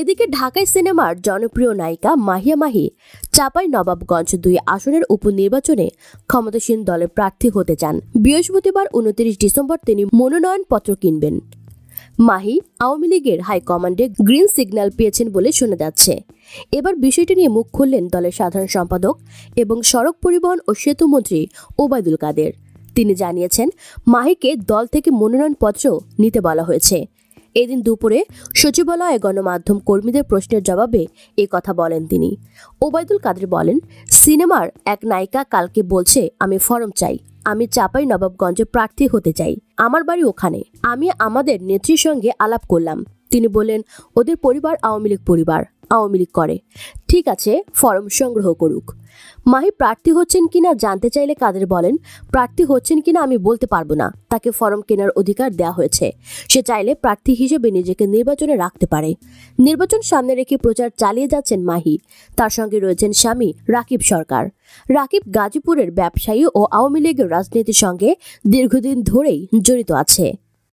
এদিকে ঢাকায় সিনেমার জনপ্রিয় নায়িকা মাহিয়া মাহি চাপাই নবাবগঞ্জ দুই আসনের উপনির্বাচনে ক্ষমতাসীন দলের প্রার্থী হতে চান বৃহস্পতিবার উনত্রিশ ডিসেম্বর তিনি মনোনয়নপত্র কিনবেন মাহি আওয়ামী লীগের হাইকমান্ডে গ্রিন সিগন্যাল পেয়েছেন বলে শোনা যাচ্ছে এবার বিষয়টি নিয়ে মুখ খুললেন দলের সাধারণ সম্পাদক এবং সড়ক পরিবহন ও সেতুমন্ত্রী ওবায়দুল কাদের তিনি জানিয়েছেন মাহিকে দল থেকে মনোনয়নপত্র নিতে বলা হয়েছে এদিন দুপুরে সচিবালয়ে গণমাধ্যম কর্মীদের প্রশ্নের জবাবে এ কথা বলেন তিনি ওবায়দুল কাদের বলেন সিনেমার এক নায়িকা কালকে বলছে আমি ফরম চাই আমি চাপাই নবাবগঞ্জে প্রার্থী হতে চাই আমার বাড়ি ওখানে আমি আমাদের নেত্রীর সঙ্গে আলাপ করলাম তিনি বলেন ওদের পরিবার আওয়ামী লীগ পরিবার আওয়ামী লীগ করে ঠিক আছে ফর্ম সংগ্রহ করুক মাহি প্রার্থী হচ্ছেন কিনা জানতে চাইলে কাদের বলেন প্রার্থী হচ্ছেন কিনা আমি বলতে পারবো না তাকে ফর্ম কেনার অধিকার দেওয়া হয়েছে সে চাইলে প্রার্থী হিসেবে নিজেকে নির্বাচনে রাখতে পারে নির্বাচন সামনে রেখে প্রচার চালিয়ে যাচ্ছেন মাহি তার সঙ্গে রয়েছেন স্বামী রাকিব সরকার রাকিব গাজীপুরের ব্যবসায়ী ও আওয়ামী লীগের রাজনীতির সঙ্গে দীর্ঘদিন ধরেই জড়িত আছে